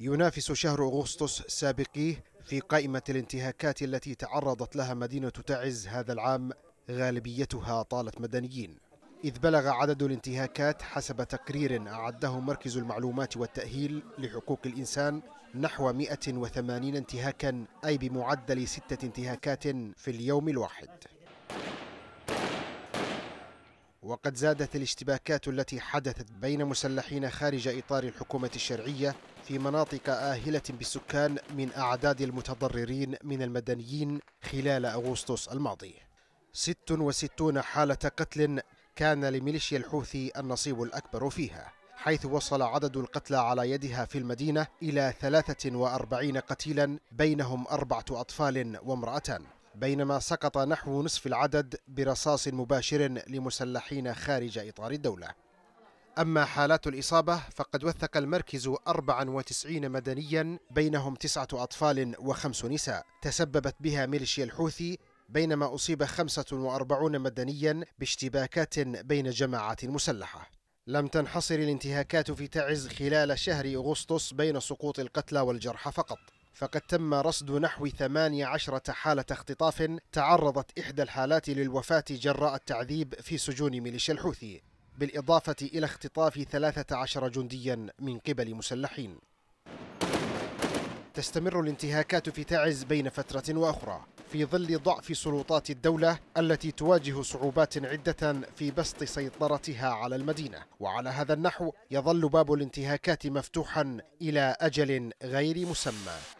ينافس شهر أغسطس سابقيه في قائمة الانتهاكات التي تعرضت لها مدينة تعز هذا العام غالبيتها طالت مدنيين إذ بلغ عدد الانتهاكات حسب تقرير أعده مركز المعلومات والتأهيل لحقوق الإنسان نحو 180 انتهاكا أي بمعدل ستة انتهاكات في اليوم الواحد وقد زادت الاشتباكات التي حدثت بين مسلحين خارج إطار الحكومة الشرعية في مناطق آهلة بالسكان من أعداد المتضررين من المدنيين خلال أغسطس الماضي 66 حالة قتل كان لميليشيا الحوثي النصيب الأكبر فيها حيث وصل عدد القتلى على يدها في المدينة إلى 43 قتيلا بينهم أربعة أطفال وامرأتان بينما سقط نحو نصف العدد برصاص مباشر لمسلحين خارج إطار الدولة أما حالات الإصابة فقد وثق المركز 94 مدنيا بينهم تسعة أطفال وخمس نساء تسببت بها ميليشيا الحوثي بينما أصيب 45 مدنيا باشتباكات بين جماعات مسلحة لم تنحصر الانتهاكات في تعز خلال شهر أغسطس بين سقوط القتلى والجرحى فقط فقد تم رصد نحو 18 حالة اختطاف تعرضت إحدى الحالات للوفاة جراء التعذيب في سجون ميليشيا الحوثي بالإضافة إلى اختطاف 13 جنديا من قبل مسلحين تستمر الانتهاكات في تعز بين فترة وأخرى في ظل ضعف سلطات الدولة التي تواجه صعوبات عدة في بسط سيطرتها على المدينة وعلى هذا النحو يظل باب الانتهاكات مفتوحا إلى أجل غير مسمى